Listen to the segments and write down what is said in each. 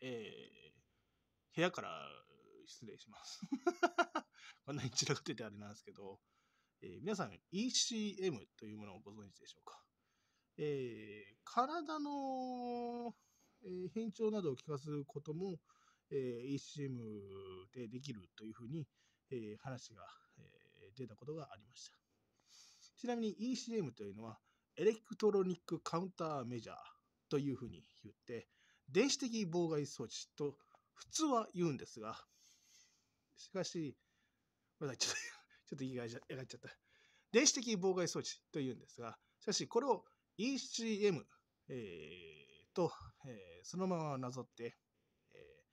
えー、部屋から失礼します。こんなに散らかっててあれなんですけど、えー、皆さん ECM というものをご存知でしょうか。えー、体の、え変調などを聞かすことも、え ECM でできるというふうに、え話が、え出たことがありました。ちなみに ECM というのはエレクトロニックカウンターメジャーというふうに言って、電子的妨害装置と普通は言うんですが、しかし、まだちょっと、ちょっと言いがえがっちゃった。電子的妨害装置と言うんですが、しかしこれを ECM、えー、と、えー、そのままなぞって、え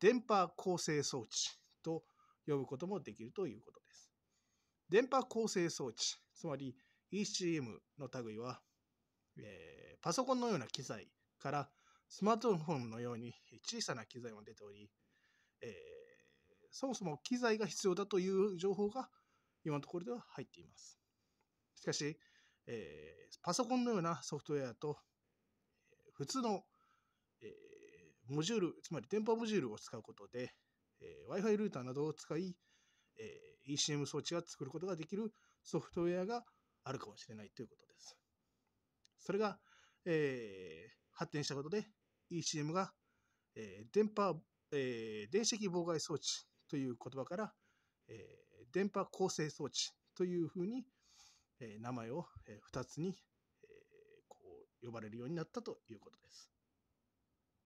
ー、電波構成装置と呼ぶこともできるということです。電波構成装置、つまり ECM の類は、えー、パソコンのような機材からスマートフォンのように小さな機材も出ており、えー、そもそも機材が必要だという情報が今のところでは入っています。しかし、えー、パソコンのようなソフトウェアと、え普通の、えー、モジュール、つまり電波モジュールを使うことで、えー、Wi-Fi ルーターなどを使い、えー、ECM 装置が作ることができるソフトウェアがあるかもしれないということです。それが、えー、発展したことで、ECM が、えー、電波、えー、電子妨害装置という言葉から、えー、電波構成装置というふうに、えー、名前を2つに、えー、こう呼ばれるようになったということです。